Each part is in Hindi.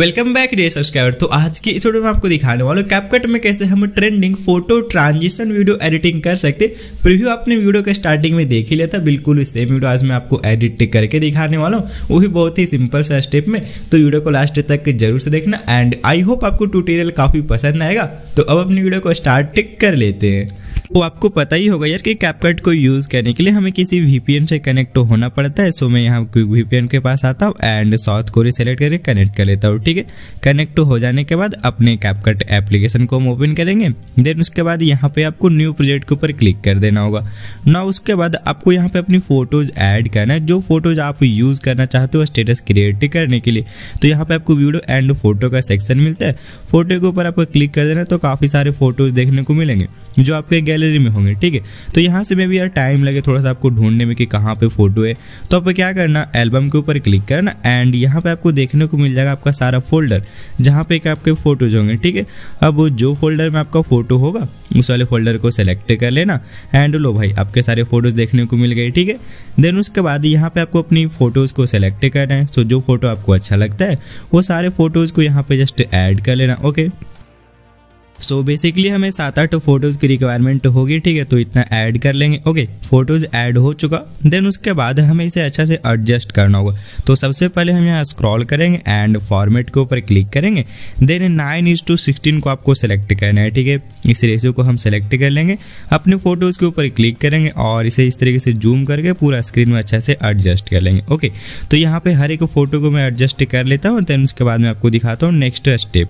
वेलकम बैक डे सब्सक्राइबर तो आज की इस वीडियो में आपको दिखाने वाला हूँ कैपकट में कैसे हम trending photo transition video editing कर सकते प्रीव्यू आपने वीडियो के स्टार्टिंग में देख ही लिया था बिल्कुल सेम वीडियो आज मैं आपको एडिट करके दिखाने वाला हूँ वो भी बहुत ही सिंपल सा स्टेप में तो वीडियो को लास्ट तक जरूर से देखना एंड आई होप आपको ट्यूटोरियल काफ़ी पसंद आएगा तो अब अपनी वीडियो को स्टार्ट कर लेते हैं तो आपको पता ही होगा यार कि कैपकट को यूज करने के लिए हमें किसी वीपीएन से कनेक्ट तो होना पड़ता है सो मैं यहाँ वीपीएन के पास आता हूँ एंड साउथ कोरिया सेलेक्ट करके कनेक्ट कर लेता हूँ ठीक है कनेक्ट तो हो जाने के बाद अपने कैपकट एप्लीकेशन को हम ओपन करेंगे देन उसके बाद यहाँ पे आपको न्यू प्रोजेक्ट के ऊपर क्लिक कर देना होगा ना उसके बाद आपको यहाँ पे अपनी फोटोज ऐड करना है जो फोटोज आप यूज करना चाहते हो स्टेटस क्रिएट करने के लिए तो यहाँ पे आपको वीडियो एंड फोटो का सेक्शन मिलता है फोटो के ऊपर आपको क्लिक कर देना तो काफी सारे फोटोज देखने को मिलेंगे जो आपके गैलरी गैलरी में होंगे ठीक है तो यहाँ से मे भी यार टाइम लगे थोड़ा सा आपको ढूंढने में कि कहाँ पे फोटो है तो आपको क्या करना एल्बम के ऊपर क्लिक करना एंड यहाँ पे आपको देखने को मिल जाएगा आपका सारा फोल्डर जहाँ पे आपके फोटोज होंगे ठीक है अब जो फोल्डर में आपका फोटो होगा उस वाले फोल्डर को सेलेक्ट कर लेना एंड लो भाई आपके सारे फोटोज देखने को मिल गए ठीक है देन उसके बाद यहाँ पे आपको अपनी फोटोज को सेलेक्ट करना है सो जो फोटो आपको अच्छा लगता है वो सारे फोटोज को यहाँ पे जस्ट ऐड कर लेना ओके सो so बेसिकली हमें सात आठ फोटोज़ की रिक्वायरमेंट होगी ठीक है तो इतना ऐड कर लेंगे ओके फोटोज़ ऐड हो चुका देन उसके बाद हमें इसे अच्छा से एडजस्ट करना होगा तो सबसे पहले हम यहाँ स्क्रॉल करेंगे एंड फॉर्मेट के ऊपर क्लिक करेंगे then nine is to sixteen को आपको सेलेक्ट करना है ठीक है इस रेशियो को हम सेलेक्ट कर लेंगे अपने फोटोज़ के ऊपर क्लिक करेंगे और इसे इस तरीके से जूम करके पूरा स्क्रीन में अच्छा से एडजस्ट कर लेंगे ओके तो यहाँ पर हर एक फ़ोटो को मैं एडजस्ट कर लेता हूँ देन उसके बाद मैं आपको दिखाता हूँ नेक्स्ट स्टेप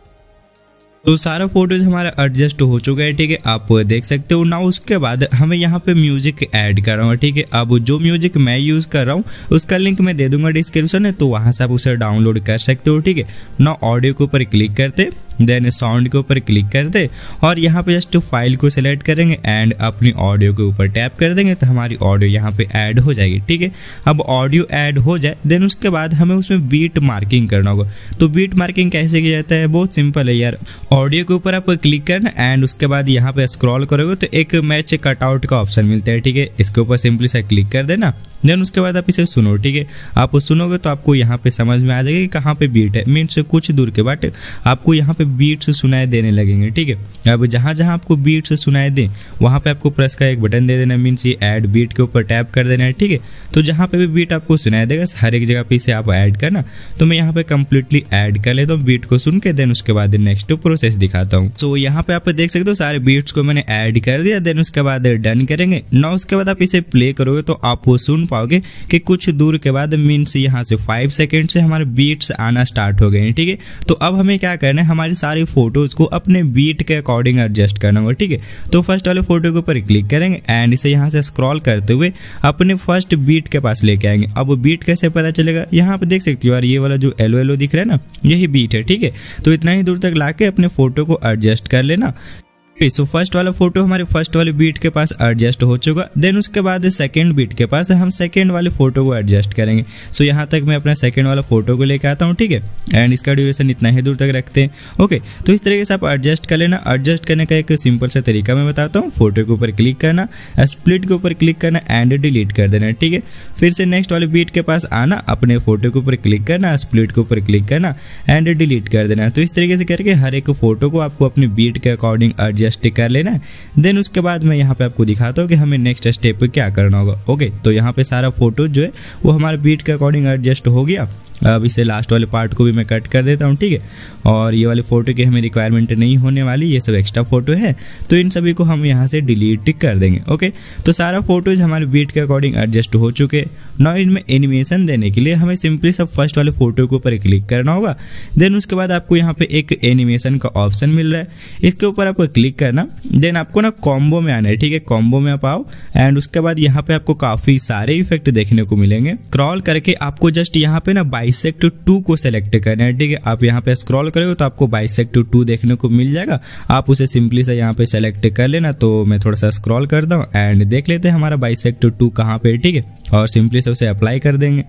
तो सारा फोटोज हमारा एडजस्ट हो चुका है ठीक है आप देख सकते हो ना उसके बाद हमें यहाँ पे म्यूजिक ऐड कर रहा हूँ ठीक है अब जो म्यूजिक मैं यूज़ कर रहा हूँ उसका लिंक मैं दे दूंगा डिस्क्रिप्शन में तो वहाँ से आप उसे डाउनलोड कर सकते हो ठीक है ना ऑडियो के ऊपर क्लिक करते देन साउंड के ऊपर क्लिक कर दे और यहाँ पे जस्ट फाइल को सिलेक्ट करेंगे एंड अपनी ऑडियो के ऊपर टैप कर देंगे तो हमारी ऑडियो यहाँ पे ऐड हो जाएगी ठीक है अब ऑडियो ऐड हो जाए देन उसके बाद हमें उसमें बीट मार्किंग करना होगा तो बीट मार्किंग कैसे किया जाता है बहुत सिंपल है यार ऑडियो के ऊपर आप क्लिक करना एंड उसके बाद यहाँ पे स्क्रॉल करोगे तो एक मैच कटआउट का ऑप्शन मिलता है ठीक है इसके ऊपर सिंपली सा क्लिक कर देना देन उसके बाद आप इसे सुनो ठीक है आप सुनोगे तो आपको यहाँ पे समझ में आ जाएगा कि कहाँ पे बीट है मीन्स कुछ दूर के बाद आपको यहाँ पे बीट्स सुनाए देने लगेंगे ठीक है अब जहाँ जहाँ आपको बीट्स सुनाए दें वहाँ पे आपको प्रेस का एक बटन दे देना मीन्स ये ऐड बीट के ऊपर टैप कर देना है ठीक है तो जहाँ पे भी बीट आपको सुनाए देगा हर एक जगह पे इसे आप ऐड करना तो मैं यहाँ पे कम्प्लीटली ऐड कर लेता हूँ बीट को सुन के देन उसके बाद नेक्स्ट प्रोसेस दिखाता हूँ तो यहाँ पे आप देख सकते हो सारे बीट्स को मैंने ऐड कर दिया देन उसके बाद डन करेंगे ना उसके बाद आप इसे प्ले करोगे तो आप वो सुन पाओगे कि कुछ दूर के बाद मीन्स यहाँ से फाइव सेकेंड से हमारे बीट्स आना स्टार्ट हो गए ठीक है तो अब हमें क्या करना है हमारे सारी फोटोज को अपने बीट के अकॉर्डिंग एडजस्ट करना होगा ठीक है तो फर्स्ट वाले फोटो के ऊपर क्लिक करेंगे एंड इसे यहाँ से स्क्रॉल करते हुए अपने फर्स्ट बीट के पास लेके आएंगे अब बीट कैसे पता चलेगा यहाँ पर देख सकते हो यार ये वाला जो एलो एलो दिख रहा है ना यही बीट है ठीक है तो इतना ही दूर तक ला अपने फोटो को एडजस्ट कर लेना सो फर्स्ट वाला फोटो हमारे फर्स्ट वाले बीट के पास एडजस्ट हो चुका देन उसके बाद सेकेंड बीट के पास हम सेकेंड वाले फोटो को एडजस्ट करेंगे सो यहाँ तक मैं अपना सेकेंड वाला फोटो को लेकर आता हूँ ठीक है एंड इसका ड्यूरेशन इतना ही दूर तक रखते हैं ओके तो इस तरीके से आप एडजस्ट कर लेना एडजस्ट करने का एक सिंपल सा तरीका मैं बताता हूँ फोटो के ऊपर क्लिक करना स्प्लिट के ऊपर क्लिक करना एंड डिलीट कर देना ठीक है फिर से नेक्स्ट वाले बीट के पास आना अपने फोटो के ऊपर क्लिक करना स्प्लिट के ऊपर क्लिक करना एंड डिलीट कर देना तो इस तरीके से करके हर एक फोटो को आपको अपने बीट के अकॉर्डिंग एडजस्ट स्टिक कर लेना है देन उसके बाद मैं यहाँ पे आपको दिखाता हूँ कि हमें नेक्स्ट स्टेप क्या करना होगा ओके तो यहाँ पे सारा फोटो जो है वो हमारे बीट के अकॉर्डिंग एडजस्ट हो गया अब इसे लास्ट वाले पार्ट को भी मैं कट कर देता हूँ ठीक है और ये वाले फ़ोटो की हमें रिक्वायरमेंट नहीं होने वाली ये सब एक्स्ट्रा फ़ोटो है तो इन सभी को हम यहाँ से डिलीट कर देंगे ओके तो सारा फोटोज हमारे बीट के अकॉर्डिंग एडजस्ट हो चुके नौ इनमें एनिमेशन देने के लिए हमें सिंपली सब फर्स्ट वाले फोटो के ऊपर क्लिक करना होगा देन उसके बाद आपको यहाँ पे एक एनिमेशन का ऑप्शन मिल रहा है इसके ऊपर आपको क्लिक करना देन आपको ना कॉम्बो में आना है ठीक है कॉम्बो में आप आओ एंड उसके बाद यहाँ पे आपको काफ़ी सारे इफेक्ट देखने को मिलेंगे क्रॉल करके आपको जस्ट यहाँ पे ना बाई बाइसेक्ट टू को सेलेक्ट करना है ठीक है आप यहाँ पे स्क्रॉल करोगे तो आपको बाइसेक्ट टू देखने को मिल जाएगा आप उसे सिंपली से यहाँ पे सेलेक्ट कर लेना तो मैं थोड़ा सा स्क्रॉल करता हूँ एंड देख लेते हैं हमारा बाइसेक्ट टू कहाँ पे ठीक है और सिंपली से उसे अप्लाई कर देंगे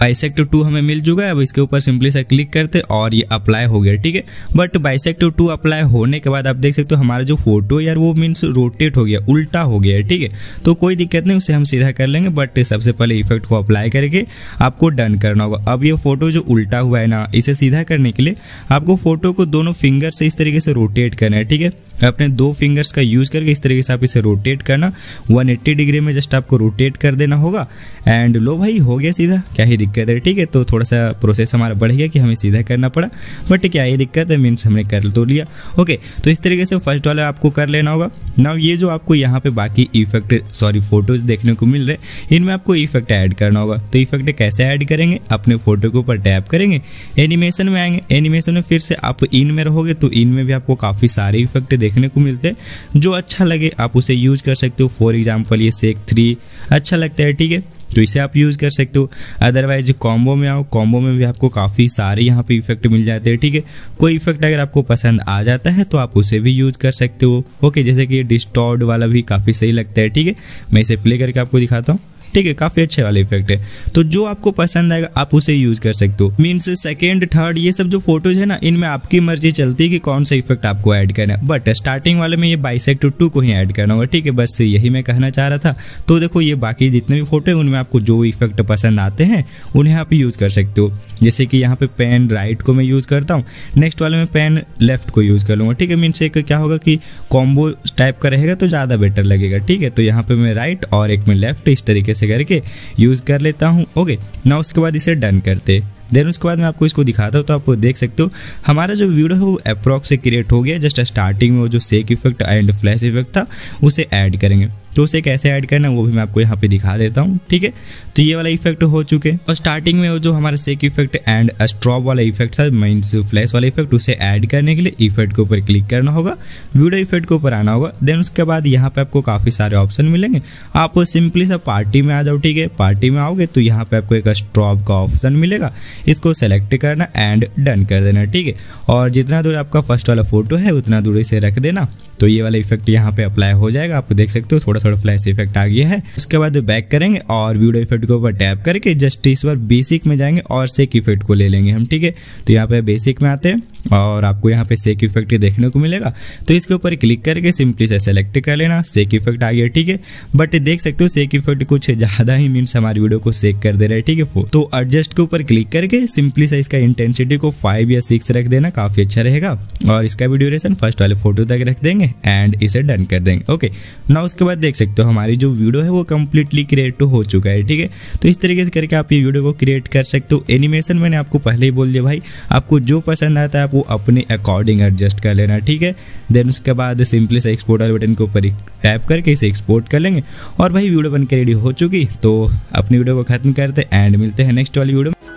बाइसेक्ट टू हमें मिल चुका है अब इसके ऊपर सिंपली से क्लिक करते और ये अप्लाई हो गया ठीक है बट बाइसेक्ट टू अप्लाई होने के बाद आप देख सकते हो हमारा जो फोटो यार वो मीन्स रोटेट हो गया उल्टा हो गया ठीक है तो कोई दिक्कत नहीं उसे हम सीधा कर लेंगे बट सबसे पहले इफेक्ट को अप्लाई करके आपको डन करना होगा अब ये फोटो जो उल्टा हुआ है ना इसे सीधा करने के लिए आपको फोटो को दोनों फिंगर से इस तरीके से रोटेट करना है ठीक है अपने दो फिंगर्स का यूज करके इस तरीके से आप इसे रोटेट करना 180 डिग्री में जस्ट आपको रोटेट कर देना होगा एंड लो भाई हो गया सीधा क्या ही दिक्कत है ठीक है तो थोड़ा सा प्रोसेस हमारा बढ़ गया कि हमें सीधा करना पड़ा बट क्या ये दिक्कत है मीन्स हमने कर तो लिया ओके तो इस तरीके से फर्स्ट वाला आपको कर लेना होगा ना ये जो आपको यहाँ पे बाकी इफेक्ट सॉरी फोटोज देखने को मिल रहे हैं इनमें आपको इफेक्ट ऐड करना होगा तो इफेक्ट कैसे ऐड करेंगे अपने फोटो के ऊपर टैप करेंगे एनिमेशन में आएंगे एनिमेशन में फिर से आप इन में रहोगे तो इन में भी आपको काफ़ी सारे इफेक्ट देखने को मिलते हैं जो अच्छा लगे आप उसे यूज कर सकते हो फॉर एग्जाम्पल ये सेक थ्री अच्छा लगता है ठीक है तो इसे आप यूज़ कर सकते हो अदरवाइज कॉम्बो में आओ कॉम्बो में भी आपको काफ़ी सारे यहाँ पे इफेक्ट मिल जाते हैं ठीक है कोई इफेक्ट अगर आपको पसंद आ जाता है तो आप उसे भी यूज़ कर सकते हो ओके जैसे कि डिस्टॉर्ड वाला भी काफ़ी सही लगता है ठीक है मैं इसे प्ले करके आपको दिखाता हूँ ठीक है काफ़ी अच्छे वाले इफेक्ट है तो जो आपको पसंद आएगा आप उसे यूज़ कर सकते हो मीन्स सेकेंड थर्ड ये सब जो फोटोज है ना इनमें आपकी मर्जी चलती है कि कौन सा इफेक्ट आपको ऐड करना है बट स्टार्टिंग वाले में ये बाइसेक्ट टू को ही ऐड करना होगा ठीक है बस यही मैं कहना चाह रहा था तो देखो ये बाकी जितने भी फोटो है उनमें आपको जो इफेक्ट पसंद आते हैं उन्हें आप यूज़ कर सकते हो जैसे कि यहाँ पे पेन राइट को मैं यूज़ करता हूँ नेक्स्ट वाले में पेन लेफ्ट को यूज़ कर लूंगा ठीक है मीन्स एक क्या होगा कि कॉम्बो टाइप का रहेगा तो ज़्यादा बेटर लगेगा ठीक है तो यहाँ पे मैं राइट और एक में लेफ्ट इस तरीके ऐसे करके यूज़ कर लेता हूँ ओके ना उसके बाद इसे डन करते देन उसके बाद मैं आपको इसको दिखाता हूँ तो आप देख सकते हो हमारा जो वीडियो है वो अप्रॉक्स से क्रिएट हो गया जस्ट स्टार्टिंग में वो जो सेक इफेक्ट एंड फ्लैश इफेक्ट था उसे ऐड करेंगे तो उसे कैसे ऐड करना वो भी मैं आपको यहाँ पे दिखा देता हूँ ठीक है तो ये वाला इफेक्ट हो चुके और स्टार्टिंग में वो जो हमारा सेक इफेक्ट एंड स्ट्रॉप वाला इफेक्ट था मीन्स फ्लैश वाला इफेक्ट उसे ऐड करने के लिए इफेक्ट के ऊपर क्लिक करना होगा वीडियो इफेक्ट के ऊपर आना होगा देन उसके बाद यहाँ पे आपको काफ़ी सारे ऑप्शन मिलेंगे आप सिंपली सा पार्टी में आ जाओ ठीक है पार्टी में आओगे तो यहाँ पे आपको एक स्ट्रॉप का ऑप्शन मिलेगा इसको सेलेक्ट करना एंड डन कर देना ठीक है और जितना दूर आपका फर्स्ट वाला फोटो है उतना दूर इसे रख देना तो ये वाला इफेक्ट यहाँ पे अप्लाई हो जाएगा आप देख सकते हो थोड़ा थोड़ा फ्लैश इफेक्ट आ गया है उसके बाद बैक करेंगे और वीडियो इफेक्ट के ऊपर टैप करके जस्ट इस बार बेसिक में जाएंगे और सेक इफेक्ट को ले लेंगे हम ठीक है तो यहाँ पे बेसिक में आते हैं और आपको यहाँ पे सेक इफेक्ट देखने को मिलेगा तो इसके ऊपर क्लिक करके सिंपली से सेलेक्ट कर लेना सेक इफेक्ट आ गया ठीक है बट देख सकते हो सेक इफेक्ट कुछ ज़्यादा ही मीन्स हमारी वीडियो को सेक कर दे रहा है ठीक है तो एडजस्ट के ऊपर क्लिक करके सिंपली से इसका इंटेंसिटी को फाइव या सिक्स रख देना काफ़ी अच्छा रहेगा और इसका भी ड्यूरेशन फर्स्ट वाले फोटो तक रख देंगे एंड इसे डन कर देंगे ओके ना उसके बाद देख सकते हो हमारी जो वीडियो है वो कम्प्लीटली क्रिएट तो हो चुका है ठीक है तो इस तरीके से करके आप ये वीडियो को क्रिएट कर सकते हो एनिमेशन मैंने आपको पहले ही बोल दिया भाई आपको जो पसंद आता है आप वो अपने अकॉर्डिंग एडजस्ट कर लेना ठीक है देन उसके बाद सिंपली से एक्सपोर्ट वाले बटन के ऊपर टैप करके इसे एक्सपोर्ट कर लेंगे और भाई वीडियो बनकर रेडी हो चुकी तो अपनी वीडियो को खत्म करते एंड मिलते हैं नेक्स्ट वाली वीडियो